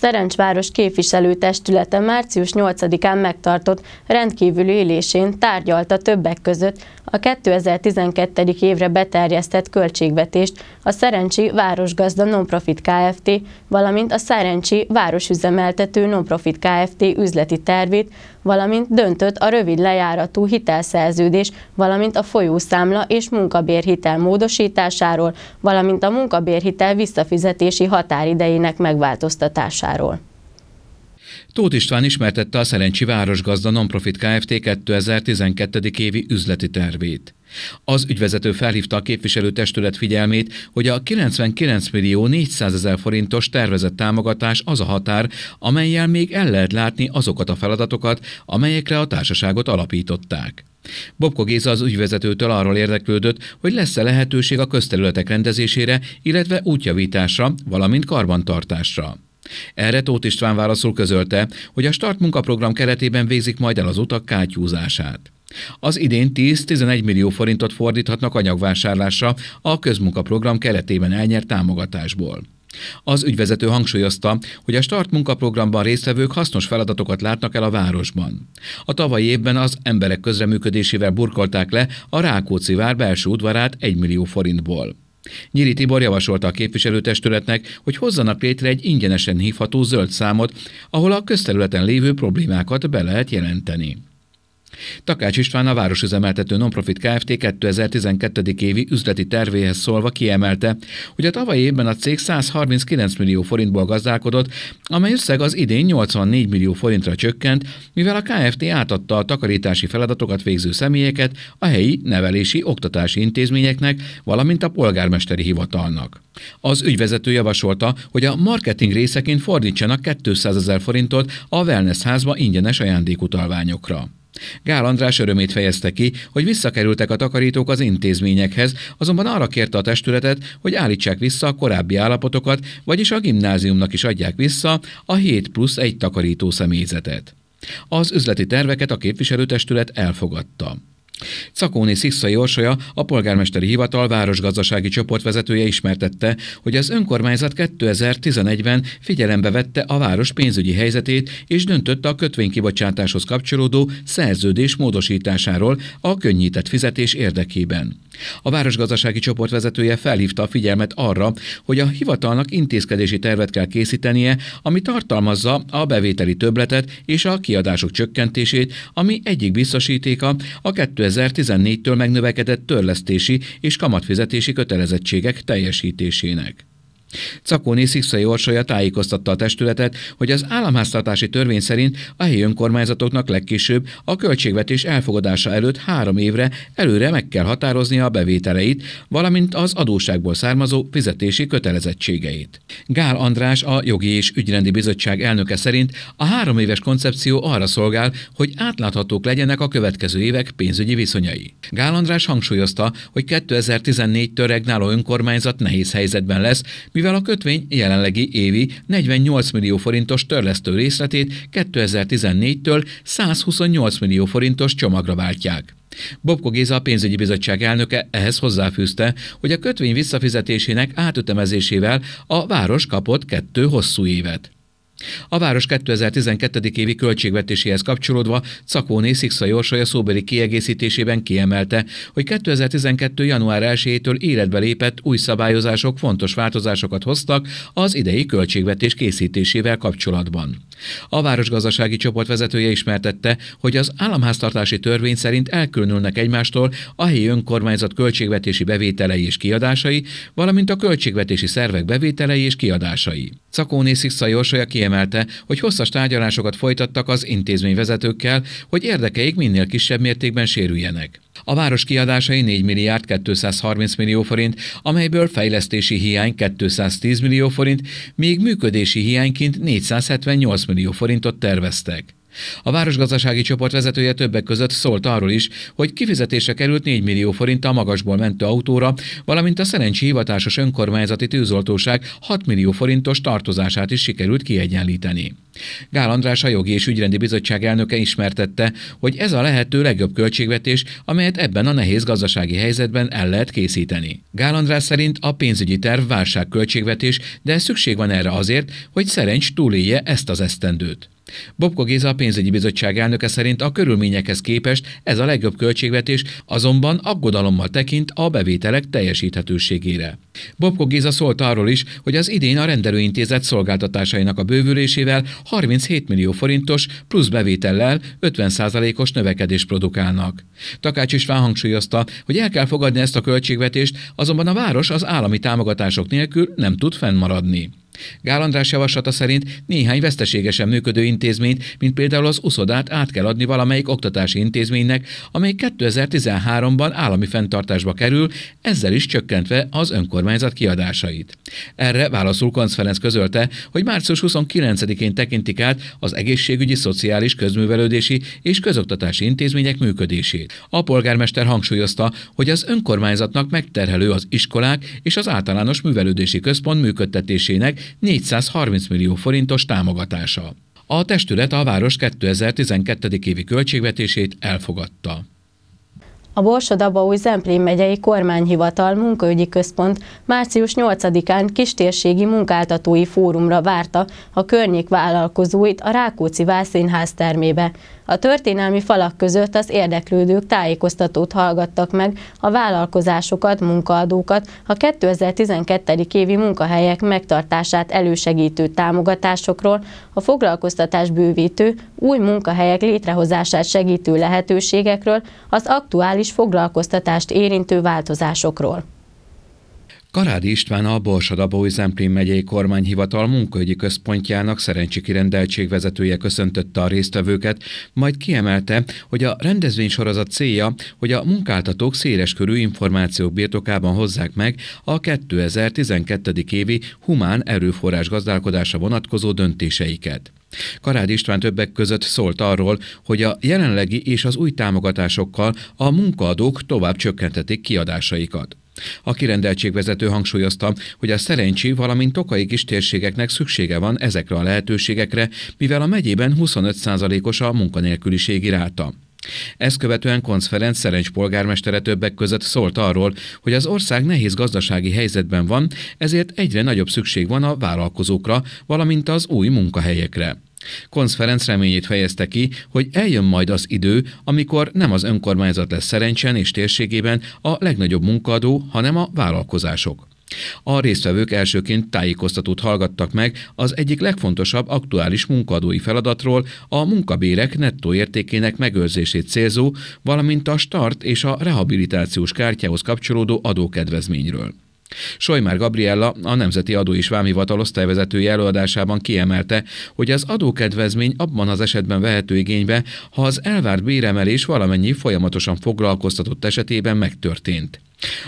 Szerencsváros képviselőtestülete március 8-án megtartott rendkívüli ülésén tárgyalta többek között a 2012. évre beterjesztett költségvetést a Szerencsi Városgazda Nonprofit Kft., valamint a Szerencsi Városüzemeltető Nonprofit Kft. üzleti tervét, valamint döntött a rövid lejáratú hitelszerződés, valamint a folyószámla és munkabérhitel módosításáról, valamint a munkabérhitel visszafizetési határidejének megváltoztatásáról hatásáról. Tóth István ismertette a Szerencsi Városgazda Nonprofit Kft. 2012. évi üzleti tervét. Az ügyvezető felhívta a képviselőtestület figyelmét, hogy a 99 millió 400 ezer forintos tervezett támogatás az a határ, amelyel még el lehet látni azokat a feladatokat, amelyekre a társaságot alapították. Bobko Géza az ügyvezetőtől arról érdeklődött, hogy lesz-e lehetőség a közterületek rendezésére, illetve útjavításra, valamint karbantartásra. Erre Tóth István válaszol közölte, hogy a Start munkaprogram keretében végzik majd el az utak kátyúzását. Az idén 10-11 millió forintot fordíthatnak anyagvásárlásra a közmunkaprogram keretében elnyert támogatásból. Az ügyvezető hangsúlyozta, hogy a Start munkaprogramban résztvevők hasznos feladatokat látnak el a városban. A tavalyi évben az emberek közreműködésével burkolták le a Rákóczi vár belső udvarát 1 millió forintból. Nyíri Tibor javasolta a képviselőtestületnek, hogy hozzanak létre egy ingyenesen hívható zöld számot, ahol a közterületen lévő problémákat be lehet jelenteni. Takács István a városüzemeltető nonprofit Kft. 2012. évi üzleti tervéhez szólva kiemelte, hogy a tavalyi évben a cég 139 millió forintból gazdálkodott, amely összeg az idén 84 millió forintra csökkent, mivel a Kft. átadta a takarítási feladatokat végző személyeket a helyi nevelési oktatási intézményeknek, valamint a polgármesteri hivatalnak. Az ügyvezető javasolta, hogy a marketing részeként fordítsanak 200 ezer forintot a wellness házba ingyenes ajándékutalványokra. Gál András örömét fejezte ki, hogy visszakerültek a takarítók az intézményekhez, azonban arra kérte a testületet, hogy állítsák vissza a korábbi állapotokat, vagyis a gimnáziumnak is adják vissza a 7 plusz 1 takarító személyzetet. Az üzleti terveket a képviselőtestület elfogadta. Szakóni Sziszai Orsolya, a polgármesteri hivatal városgazdasági csoportvezetője ismertette, hogy az önkormányzat 2011-ben figyelembe vette a város pénzügyi helyzetét és döntött a kötvénykibocsátáshoz kapcsolódó szerződés módosításáról a könnyített fizetés érdekében. A városgazdasági csoportvezetője felhívta a figyelmet arra, hogy a hivatalnak intézkedési tervet kell készítenie, ami tartalmazza a bevételi többletet és a kiadások csökkentését, ami egyik biztosítéka a 2000 2014-től megnövekedett törlesztési és kamatfizetési kötelezettségek teljesítésének. Cakóni Szikszai Orsolya tájékoztatta a testületet, hogy az államháztartási törvény szerint a helyi önkormányzatoknak legkésőbb a költségvetés elfogadása előtt három évre előre meg kell határoznia a bevételeit, valamint az adóságból származó fizetési kötelezettségeit. Gál András, a Jogi és Ügyrendi Bizottság elnöke szerint a három éves koncepció arra szolgál, hogy átláthatók legyenek a következő évek pénzügyi viszonyai. Gál András hangsúlyozta, hogy 2014-től önkormányzat nehéz helyzetben lesz, mivel mivel a kötvény jelenlegi évi 48 millió forintos törlesztő részletét 2014-től 128 millió forintos csomagra váltják. Bobko Géza a pénzügyi bizottság elnöke ehhez hozzáfűzte, hogy a kötvény visszafizetésének átütemezésével a város kapott kettő hosszú évet. A város 2012. évi költségvetéséhez kapcsolódva Cakóné Szikszai Orsolya szóbeli kiegészítésében kiemelte, hogy 2012. január 1-től életbe lépett új szabályozások fontos változásokat hoztak az idei költségvetés készítésével kapcsolatban. A városgazdasági csoport vezetője ismertette, hogy az államháztartási törvény szerint elkülönülnek egymástól a helyi önkormányzat költségvetési bevételei és kiadásai, valamint a költségvetési szervek bevételei és kiadásai. Szakóné Szikszai Orsolya kiemelte, hogy hosszas tárgyalásokat folytattak az intézményvezetőkkel, hogy érdekeik minél kisebb mértékben sérüljenek. A város kiadásai 4 milliárd 230 millió forint, amelyből fejlesztési hiány 210 millió forint, még működési hiányként 478 millió forintot terveztek. A városgazdasági csoport vezetője többek között szólt arról is, hogy kifizetése került 4 millió forint a magasból mentő autóra, valamint a Szerencsi Hivatásos Önkormányzati Tűzoltóság 6 millió forintos tartozását is sikerült kiegyenlíteni. Gál András a Jogi és Ügyrendi Bizottság elnöke ismertette, hogy ez a lehető legjobb költségvetés, amelyet ebben a nehéz gazdasági helyzetben el lehet készíteni. Gál András szerint a pénzügyi terv válságköltségvetés, de szükség van erre azért, hogy Szerencs túlélje ezt az esztendőt. Bobko Géza a pénzügyi bizottság elnöke szerint a körülményekhez képest ez a legjobb költségvetés, azonban aggodalommal tekint a bevételek teljesíthetőségére. Bobko Géza szólt arról is, hogy az idén a rendelőintézet szolgáltatásainak a bővülésével 37 millió forintos plusz bevétellel 50%-os növekedés produkálnak. Takács István hangsúlyozta, hogy el kell fogadni ezt a költségvetést, azonban a város az állami támogatások nélkül nem tud fennmaradni. Gál András javaslata szerint néhány veszteségesen működő intézményt, mint például az uszodát át kell adni valamelyik oktatási intézménynek, amely 2013-ban állami fenntartásba kerül, ezzel is csökkentve az önkormányzat kiadásait. Erre válaszul Konc Ferenc közölte, hogy március 29-én tekintik át az egészségügyi, szociális, közművelődési és közoktatási intézmények működését. A polgármester hangsúlyozta, hogy az önkormányzatnak megterhelő az iskolák és az általános művelődési központ működtetésének, 430 millió forintos támogatása. A testület a város 2012. évi költségvetését elfogadta. A Borsod új Zemplén megyei kormányhivatal munkaügyi központ március 8-án kistérségi munkáltatói fórumra várta a környék vállalkozóit a Rákóczi Vászínház termébe. A történelmi falak között az érdeklődők tájékoztatót hallgattak meg, a vállalkozásokat, munkaadókat, a 2012. évi munkahelyek megtartását elősegítő támogatásokról, a foglalkoztatás bővítő, új munkahelyek létrehozását segítő lehetőségekről, az aktuális foglalkoztatást érintő változásokról. Karádi István a Borsodabói Zemplén megyei kormányhivatal munkaügyi központjának kirendeltség vezetője köszöntötte a résztvevőket, majd kiemelte, hogy a rendezvény sorozat célja, hogy a munkáltatók körű információk birtokában hozzák meg a 2012. évi humán erőforrás gazdálkodása vonatkozó döntéseiket. Karád István többek között szólt arról, hogy a jelenlegi és az új támogatásokkal a munkaadók tovább csökkentetik kiadásaikat. A kirendeltségvezető hangsúlyozta, hogy a szerencsi, valamint tokai kis térségeknek szüksége van ezekre a lehetőségekre, mivel a megyében 25%-os a munkanélküliségi ráta. Ezt követően Konc Ferenc Szerencs polgármestere többek között szólt arról, hogy az ország nehéz gazdasági helyzetben van, ezért egyre nagyobb szükség van a vállalkozókra, valamint az új munkahelyekre. Konz Ferenc reményét fejezte ki, hogy eljön majd az idő, amikor nem az önkormányzat lesz Szerencsen és térségében a legnagyobb munkadó, hanem a vállalkozások. A résztvevők elsőként tájékoztatót hallgattak meg az egyik legfontosabb aktuális munkadói feladatról, a munkabérek nettó értékének megőrzését célzó, valamint a start és a rehabilitációs kártyához kapcsolódó adókedvezményről. Sojmár Gabriella, a Nemzeti Adó és Vámhivatal osztályvezetője előadásában kiemelte, hogy az adókedvezmény abban az esetben vehető igénybe, ha az elvárt béremelés valamennyi folyamatosan foglalkoztatott esetében megtörtént.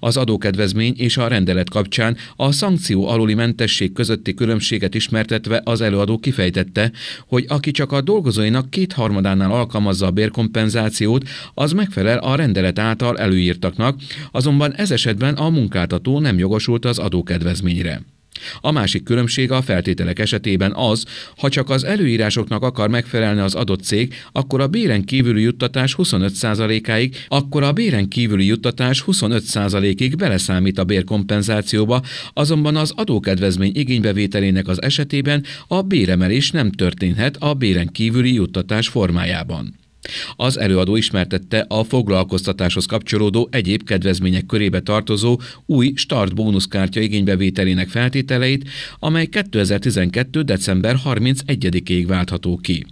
Az adókedvezmény és a rendelet kapcsán a szankció aluli mentesség közötti különbséget ismertetve az előadó kifejtette, hogy aki csak a dolgozóinak kétharmadánál alkalmazza a bérkompenzációt, az megfelel a rendelet által előírtaknak, azonban ez esetben a munkáltató nem jogosult az adókedvezményre. A másik különbség a feltételek esetében az, ha csak az előírásoknak akar megfelelni az adott cég, akkor a béren kívüli juttatás 25%-áig, akkor a béren kívüli juttatás 25%-ig beleszámít a bérkompenzációba, azonban az adókedvezmény igénybevételének az esetében a béremelés nem történhet a béren kívüli juttatás formájában. Az előadó ismertette a foglalkoztatáshoz kapcsolódó egyéb kedvezmények körébe tartozó új start bónuszkártya igénybevételének feltételeit, amely 2012. december 31-ig váltható ki.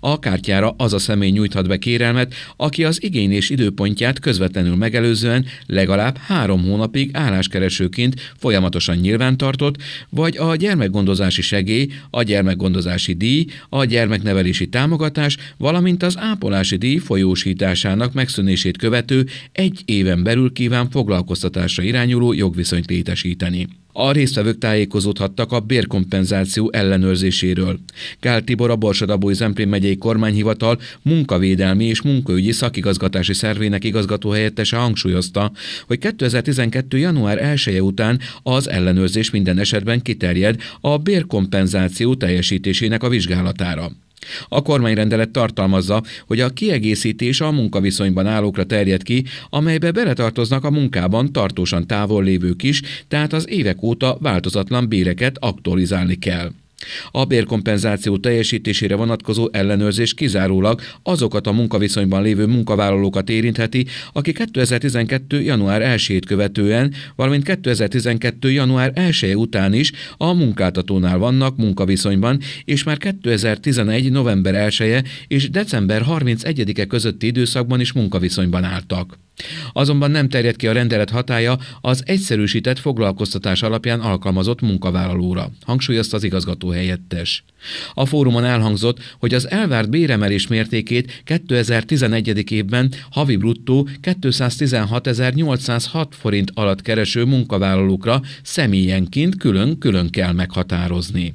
A kártyára az a személy nyújthat be kérelmet, aki az igénylés időpontját közvetlenül megelőzően legalább három hónapig álláskeresőként folyamatosan nyilvántartott, vagy a gyermekgondozási segély, a gyermekgondozási díj, a gyermeknevelési támogatás, valamint az ápolási díj folyósításának megszűnését követő egy éven belül kíván foglalkoztatásra irányuló jogviszonyt létesíteni. A résztvevők tájékozódhattak a bérkompenzáció ellenőrzéséről. Gál Tibor a Borsodabói Zemplén megyei kormányhivatal munkavédelmi és munkaügyi szakigazgatási szervének igazgatóhelyettese hangsúlyozta, hogy 2012. január 1 -e után az ellenőrzés minden esetben kiterjed a bérkompenzáció teljesítésének a vizsgálatára. A kormányrendelet tartalmazza, hogy a kiegészítés a munkaviszonyban állókra terjed ki, amelybe beletartoznak a munkában tartósan távol lévők is, tehát az évek óta változatlan béreket aktualizálni kell. A bérkompenzáció teljesítésére vonatkozó ellenőrzés kizárólag azokat a munkaviszonyban lévő munkavállalókat érintheti, akik 2012. január 1-ét követően, valamint 2012. január 1 -e után is a munkáltatónál vannak munkaviszonyban, és már 2011. november 1 -e és december 31-e közötti időszakban is munkaviszonyban álltak. Azonban nem terjed ki a rendelet hatája az egyszerűsített foglalkoztatás alapján alkalmazott munkavállalóra, hangsúlyozta az igazgató helyettes. A fórumon elhangzott, hogy az elvárt béremelés mértékét 2011. évben havi bruttó 216.806 forint alatt kereső munkavállalókra személyenként külön-külön kell meghatározni.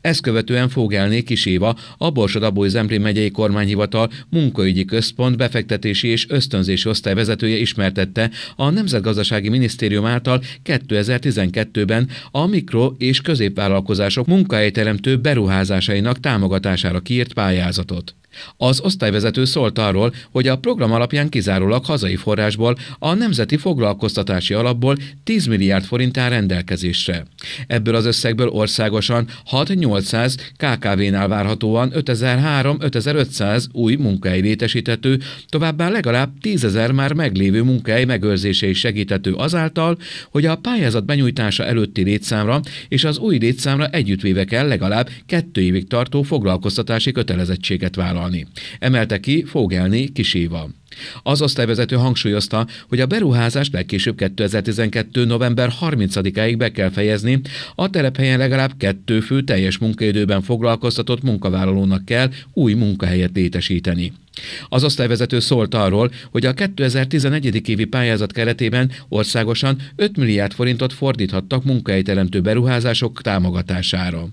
Ezt követően Fogelné Kis Éva, a Borsodabói Zemplén megyei kormányhivatal munkaügyi központ befektetési és ösztönzési osztály vezetője ismertette a Nemzetgazdasági Minisztérium által 2012-ben a mikro- és középvállalkozások munkahelyteremtő beruházásainak támogatására kiírt pályázatot. Az osztályvezető szólt arról, hogy a program alapján kizárólag hazai forrásból, a Nemzeti Foglalkoztatási Alapból 10 milliárd forint áll rendelkezésre. Ebből az összegből országosan 6-800 KKV-nál várhatóan 5300-5500 új munkahely létesítető, továbbá legalább 10.000 már meglévő munkahely megőrzése is segítető azáltal, hogy a pályázat benyújtása előtti létszámra és az új létszámra együttvéve kell legalább kettő évig tartó foglalkoztatási kötelezettséget vállal tárgyalni. Emelte ki Fogelni Kiséva. Az osztályvezető hangsúlyozta, hogy a beruházást legkésőbb 2012. november 30-áig be kell fejezni, a telephelyen legalább kettő fő teljes munkaidőben foglalkoztatott munkavállalónak kell új munkahelyet létesíteni. Az osztályvezető szólt arról, hogy a 2011. évi pályázat keretében országosan 5 milliárd forintot fordíthattak munkahelyteremtő beruházások támogatására.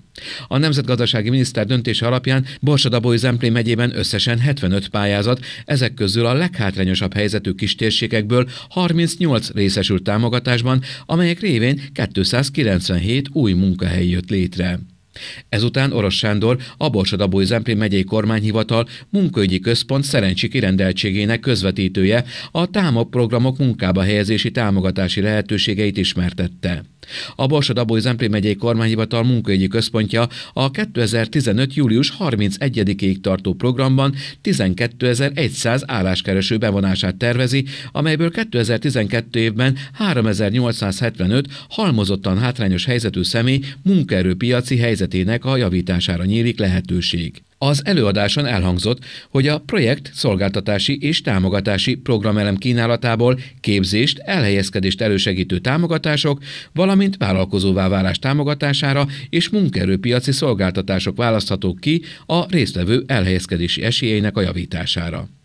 A nemzetgazdasági miniszter döntése alapján Borsodabói Zemplén megyében összesen 75 pályázat, ezek közül a leghátrányosabb helyzetű kistérségekből 38 részesült támogatásban, amelyek révén 297 új munkahely jött létre. Ezután Orosz Sándor a Borsodabói abói zemplén megyei kormányhivatal munkaügyi központ szerencsi kirendeltségének közvetítője a támok programok munkába helyezési támogatási lehetőségeit ismertette. A Borsodabói Zemplén megyei kormányhivatal munkaügyi központja a 2015. július 31-ig tartó programban 12.100 álláskereső bevonását tervezi, amelyből 2012 évben 3875 halmozottan hátrányos helyzetű személy munkaerőpiaci helyzetének a javítására nyílik lehetőség. Az előadáson elhangzott, hogy a projekt szolgáltatási és támogatási programelem kínálatából képzést, elhelyezkedést elősegítő támogatások, valamint vállalkozóvá válás támogatására és munkaerőpiaci szolgáltatások választhatók ki a résztvevő elhelyezkedési esélyeinek a javítására.